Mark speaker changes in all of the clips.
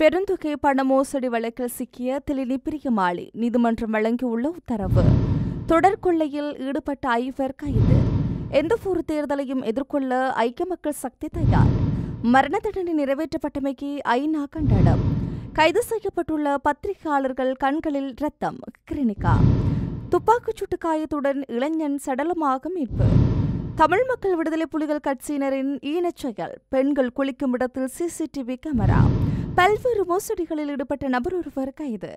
Speaker 1: பெருந்தொகை பண மோசடி வழக்கில் சிக்கிய திலினி பிரியமாளி நீதிமன்றம் வழங்கியுள்ள உத்தரவு தொடர்கொள்ளையில் ஈடுபட்ட ஐவர் கைது எந்த ஒரு தேர்தலையும் எதிர்கொள்ள ஐக்கிய மக்கள் சக்தி தயார் மரண தண்டனை நிறைவேற்றப்பட்டமைக்கு ஐநா கண்டனம் கைது செய்யப்பட்டுள்ள பத்திரிகையாளர்கள் கண்களில் ரத்தம் கிரினிகா சுட்டு காயத்துடன் இளைஞன் சடலமாக மீட்பு தமிழ் மக்கள் விடுதலை புலிகள் கட்சியினரின் ஈனச் செயல் பெண்கள் குளிக்கும் இடத்தில் சிசிடிவி கேமரா பல்வேறு மோசடிகளில் ஈடுபட்ட நபர் ஒருவர் கைது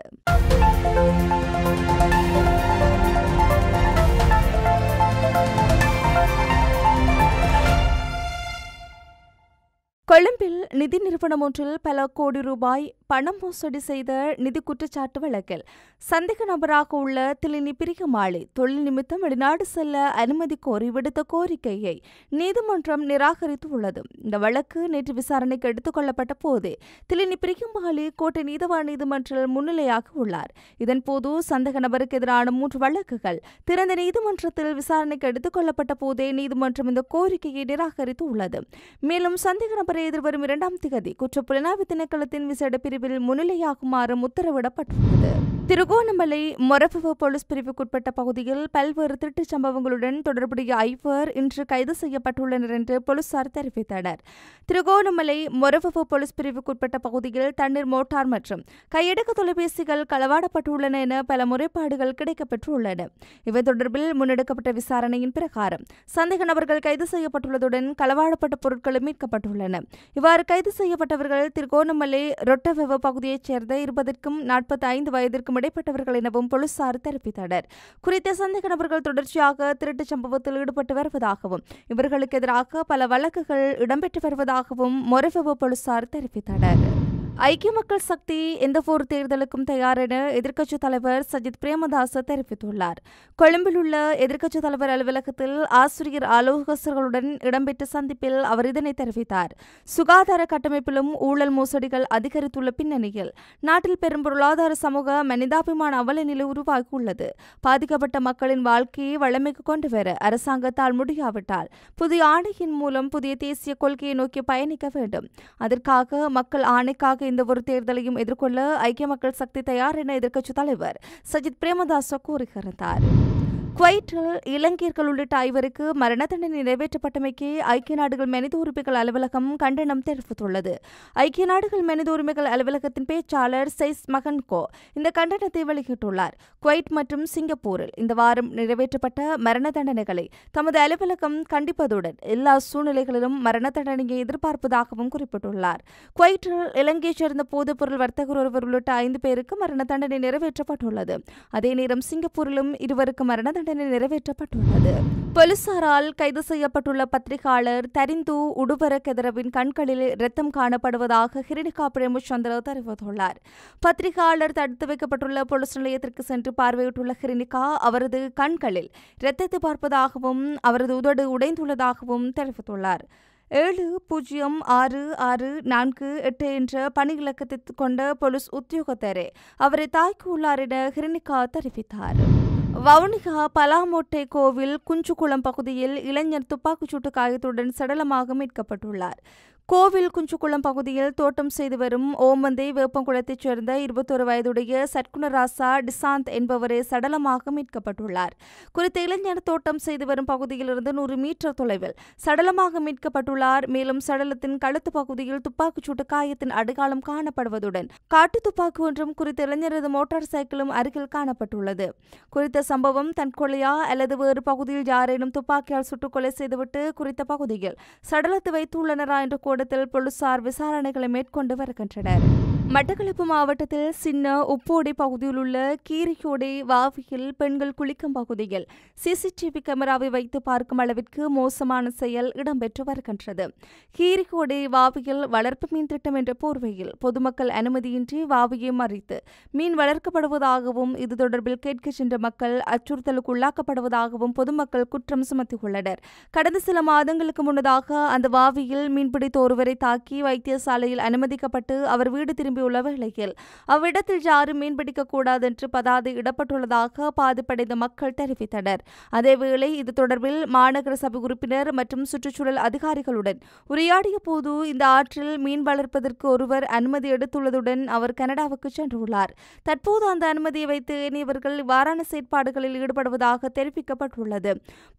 Speaker 1: கொழும்பில் கொழும்பில் நிதி நிறுவனம் ஒன்றில் பல கோடி ரூபாய் பணம் மோசடி செய்த நிதி குற்றச்சாட்டு வழக்கில் சந்தேக நபராக உள்ள திலினி பிரிகமாளி தொழில் நிமித்தம் வெளிநாடு செல்ல அனுமதி கோரி விடுத்த கோரிக்கையை நீதிமன்றம் உள்ளது இந்த வழக்கு நேற்று விசாரணைக்கு எடுத்துக் கொள்ளப்பட்ட போது திலினி பிரியமாளி கோட்டை நீதவா நீதிமன்றில் முன்னிலையாக உள்ளார் இதன்போது சந்தேக நபருக்கு எதிரான மூன்று வழக்குகள் திறந்த நீதிமன்றத்தில் விசாரணைக்கு எடுத்துக் கொள்ளப்பட்ட போதே நீதிமன்றம் இந்த கோரிக்கையை நிராகரித்து உள்ளது மேலும் சந்தேக நபரை எதிர்வரும் வரும் இரண்டாம் திகதி குற்றப்புலனாய்வு திணைக்களத்தின் விசேட பிரிவில் முன்னிலையாகுமாறும் உத்தரவிடப்பட்டுள்ளது திருகோணமலை மொரப்புவ போலீஸ் பிரிவுக்குட்பட்ட பகுதியில் பல்வேறு திருட்டுச் சம்பவங்களுடன் தொடர்புடைய ஐவர் இன்று கைது செய்யப்பட்டுள்ளனர் என்று போலீசார் தெரிவித்தனர் திருகோணமலை மொரப்புவ போலீஸ் பிரிவுக்குட்பட்ட பகுதியில் தண்ணீர் மோட்டார் மற்றும் கையடக்க தொலைபேசிகள் களவாடப்பட்டுள்ளன என பல முறைப்பாடுகள் கிடைக்கப்பெற்றுள்ளன இவை தொடர்பில் முன்னெடுக்கப்பட்ட விசாரணையின் பிரகாரம் சந்தேக நபர்கள் கைது செய்யப்பட்டுள்ளதுடன் களவாடப்பட்ட பொருட்களும் மீட்கப்பட்டுள்ளன இவ்வாறு கைது செய்யப்பட்டவர்கள் திருகோணமலை ரொட்டவெவ பகுதியைச் சேர்ந்த இருபதற்கும் நாற்பத்தி ஐந்து வயதிற்கும் வயதிற்கும் இடைப்பட்டவர்கள் எனவும் போலீசார் தெரிவித்தனர் குறித்த சந்தேக நபர்கள் தொடர்ச்சியாக திருட்டு சம்பவத்தில் ஈடுபட்டு வருவதாகவும் இவர்களுக்கு எதிராக பல வழக்குகள் இடம்பெற்று வருவதாகவும் மொரஃபெவோ போலீசார் தெரிவித்தனர் ஐக்கிய மக்கள் சக்தி எந்த ஒரு தேர்தலுக்கும் தயார் என எதிர்க்கட்சித் தலைவர் சஜித் பிரேமதாச தெரிவித்துள்ளார் கொழும்பில் உள்ள எதிர்க்கட்சித் தலைவர் அலுவலகத்தில் ஆசிரியர் ஆலோசகர்களுடன் இடம்பெற்ற சந்திப்பில் அவர் இதனை தெரிவித்தார் சுகாதார கட்டமைப்பிலும் ஊழல் மோசடிகள் அதிகரித்துள்ள பின்னணியில் நாட்டில் பெரும் பொருளாதார சமூக மனிதாபிமான அவல நிலை உருவாகியுள்ளது பாதிக்கப்பட்ட மக்களின் வாழ்க்கையை வளமைக்கு கொண்டு வர அரசாங்கத்தால் முடியாவிட்டால் புதிய ஆணையின் மூலம் புதிய தேசிய கொள்கையை நோக்கி பயணிக்க வேண்டும் அதற்காக மக்கள் ஆணைக்காக இந்த ஒரு தேர்தலையும் எதிர்கொள்ள ஐக்கிய மக்கள் சக்தி தயார் என எதிர்க்கட்சித் தலைவர் சஜித் பிரேமதாச கூறியிருந்தார் குவைட்டில் இலங்கையர்கள் உள்ளிட்ட ஐவருக்கு மரண தண்டனை நிறைவேற்றப்பட்டமைக்கு ஐக்கிய நாடுகள் மனித உரிமைகள் அலுவலகம் கண்டனம் தெரிவித்துள்ளது ஐக்கிய நாடுகள் மனித உரிமைகள் அலுவலகத்தின் பேச்சாளர் சைஸ் மகன்கோ இந்த கண்டனத்தை வெளியிட்டுள்ளார் குவைட் மற்றும் சிங்கப்பூரில் இந்த வாரம் நிறைவேற்றப்பட்ட மரண தண்டனைகளை தமது அலுவலகம் கண்டிப்பதுடன் எல்லா சூழ்நிலைகளிலும் மரண தண்டனையை எதிர்பார்ப்பதாகவும் குறிப்பிட்டுள்ளார் குவைட்டில் இலங்கையைச் சேர்ந்த போதுப்பொருள் வர்த்தகர் ஒருவர் உள்ளிட்ட ஐந்து பேருக்கு மரண தண்டனை நிறைவேற்றப்பட்டுள்ளது அதே நேரம் சிங்கப்பூரிலும் இருவருக்கு மரண தண்டனை நிறைவேற்றப்பட்டுள்ளது போலீசாரால் கைது செய்யப்பட்டுள்ள பத்திரிகையாளர் தரிந்து உடுவர கெதரவின் கண்களில் இரத்தம் காணப்படுவதாக ஹிரினிகா பிரேமச்சந்திர தெரிவித்துள்ளார் பத்திரிகையாளர் தடுத்து வைக்கப்பட்டுள்ள போலீஸ் நிலையத்திற்கு சென்று பார்வையிட்டுள்ள ஹிரணிகா அவரது கண்களில் ரத்தத்தை பார்ப்பதாகவும் அவரது உதடு உடைந்துள்ளதாகவும் தெரிவித்துள்ளார் ஏழு பூஜ்ஜியம் ஆறு ஆறு நான்கு எட்டு என்ற பணி இலக்கத்தை கொண்ட போலீஸ் உத்தியோகத்தரே அவரை தாய்க்கு உள்ளார் என ஹிரினிகா தெரிவித்தார் வவுனிகா பலாமோட்டை கோவில் குஞ்சுக்குளம் பகுதியில் இளைஞர் துப்பாக்கிச்சூட்டு காயத்துடன் சடலமாக மீட்கப்பட்டுள்ளார் கோவில் குஞ்சுக்குளம் பகுதியில் தோட்டம் செய்து வரும் ஓமந்தை வேப்பங்குளத்தைச் சேர்ந்த இருபத்தொரு வயதுடைய சட்குணராசா டிசாந்த் என்பவரே சடலமாக மீட்கப்பட்டுள்ளார் குறித்த இளைஞர் தோட்டம் செய்து வரும் பகுதியிலிருந்து நூறு மீட்டர் தொலைவில் சடலமாக மீட்கப்பட்டுள்ளார் மேலும் சடலத்தின் கழுத்து பகுதியில் துப்பாக்கிச்சூட்டு காயத்தின் அடையாளம் காணப்படுவதுடன் காட்டு துப்பாக்கி ஒன்றும் குறித்த இளைஞரது மோட்டார் சைக்கிளும் அருகில் காணப்பட்டுள்ளது குறித்த சம்பவம் தற்கொலையா அல்லது வேறு பகுதியில் யாரேனும் துப்பாக்கியால் சுட்டுக்கொலை செய்துவிட்டு குறித்த பகுதியில் சடலத்து வைத்துள்ளனரா என்று கூட இடத்தில் போலீசார் விசாரணைகளை மேற்கொண்டு வருகின்றனர் மட்டக்களப்பு மாவட்டத்தில் சின்ன உப்போடை பகுதியில் உள்ள கீரிகோடை வாவியில் பெண்கள் குளிக்கும் பகுதியில் சிசிடிவி கேமராவை வைத்து பார்க்கும் அளவிற்கு மோசமான செயல் இடம்பெற்று வருகின்றது கீரிகோடை வாவியில் வளர்ப்பு மீன் திட்டம் என்ற போர்வையில் பொதுமக்கள் அனுமதியின்றி வாவியை மறித்து மீன் வளர்க்கப்படுவதாகவும் இது தொடர்பில் கேட்க சென்ற மக்கள் அச்சுறுத்தலுக்கு உள்ளாக்கப்படுவதாகவும் பொதுமக்கள் குற்றம் சுமத்தியுள்ளனர் கடந்த சில மாதங்களுக்கு முன்னதாக அந்த வாவியில் மீன்பிடித்த ஒருவரை தாக்கி வைத்தியசாலையில் அனுமதிக்கப்பட்டு அவர் வீடு திரும்ப திரும்பியுள்ள வேளையில் அவ்விடத்தில் யாரும் மீன்பிடிக்கக்கூடாது என்று பதாது இடப்பட்டுள்ளதாக பாதிப்படைந்த மக்கள் தெரிவித்தனர் அதேவேளை இது தொடர்பில் மாநகர சபை உறுப்பினர் மற்றும் சுற்றுச்சூழல் அதிகாரிகளுடன் உரையாடிய போது இந்த ஆற்றில் மீன் வளர்ப்பதற்கு ஒருவர் அனுமதி எடுத்துள்ளதுடன் அவர் கனடாவுக்கு சென்றுள்ளார் தற்போது அந்த அனுமதியை வைத்து இவர்கள் இவ்வாறான செயற்பாடுகளில் ஈடுபடுவதாக தெரிவிக்கப்பட்டுள்ளது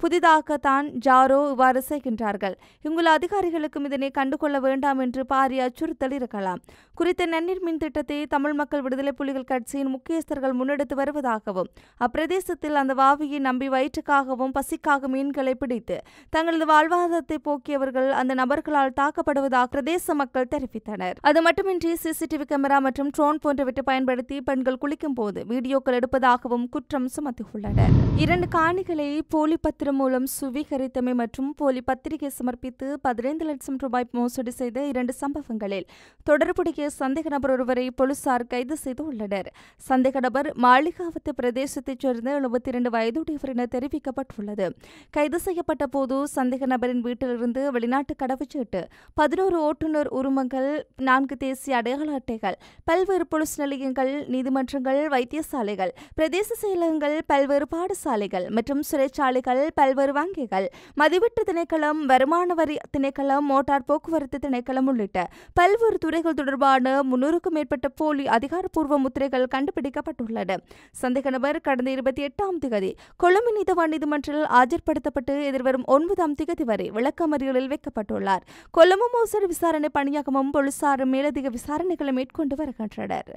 Speaker 1: புதிதாக தான் ஜாரோ இவ்வாறு செய்கின்றார்கள் இங்குள்ள அதிகாரிகளுக்கும் இதனை கண்டுகொள்ள வேண்டாம் என்று பாரி அச்சுறுத்தல் இருக்கலாம் குறித்த தண்ணீர் மின் திட்டத்தை தமிழ் மக்கள் விடுதலை புலிகள் கட்சியின் முக்கியஸ்தர்கள் முன்னெடுத்து வருவதாகவும் அப்பிரதேசத்தில் அந்த வாவியை நம்பி வயிற்றுக்காகவும் பசிக்காக மீன்களை பிடித்து தங்களது வாழ்வாதாரத்தை போக்கியவர்கள் அந்த நபர்களால் தாக்கப்படுவதாக பிரதேச மக்கள் தெரிவித்தனர் அது மட்டுமின்றி சிசிடிவி கேமரா மற்றும் ட்ரோன் போன்றவற்றை பயன்படுத்தி பெண்கள் குளிக்கும் போது வீடியோக்கள் எடுப்பதாகவும் குற்றம் சுமத்தியுள்ளனர் இரண்டு காணிகளை போலி பத்திரம் மூலம் சுவீகரித்தமை மற்றும் போலி பத்திரிகை சமர்ப்பித்து பதினைந்து லட்சம் ரூபாய் மோசடி செய்த இரண்டு சம்பவங்களில் தொடர்புடைய சந்தேக நபர் ஒருவரை போலீசார் கைது செய்துள்ளனர் சந்தேக நபர் மாளிகாவத்து பிரதேசத்தைச் சேர்ந்த எழுபத்தி இரண்டு வயதுடையவர் என தெரிவிக்கப்பட்டுள்ளது கைது செய்யப்பட்ட போது சந்தேக நபரின் வீட்டிலிருந்து வெளிநாட்டு கடவுச்சீட்டு பதினோரு ஓட்டுநர் உரிமங்கள் நான்கு தேசிய அடையாள அட்டைகள் பல்வேறு போலீஸ் நிலையங்கள் நீதிமன்றங்கள் வைத்தியசாலைகள் பிரதேச செயலகங்கள் பல்வேறு பாடசாலைகள் மற்றும் சிறைச்சாலைகள் பல்வேறு வங்கிகள் மதிவீட்டு திணைக்களம் வருமான வரி திணைக்களம் மோட்டார் போக்குவரத்து திணைக்களம் உள்ளிட்ட பல்வேறு துறைகள் தொடர்பான நூறுக்கும் மேற்பட்ட போலி அதிகாரப்பூர்வ முத்திரைகள் கண்டுபிடிக்கப்பட்டுள்ளன சந்தேக நபர் கடந்த இருபத்தி எட்டாம் திகதி கொழும்பு நீதவான் நீதிமன்றத்தில் ஆஜர்படுத்தப்பட்டு எதிர்வரும் ஒன்பதாம் திகதி வரை விளக்கமறியலில் வைக்கப்பட்டுள்ளார் கொழும்பு மோசடி விசாரணை பணியகமும் போலீசாரும் மேலதிக விசாரணைகளை மேற்கொண்டு வருகின்றனர்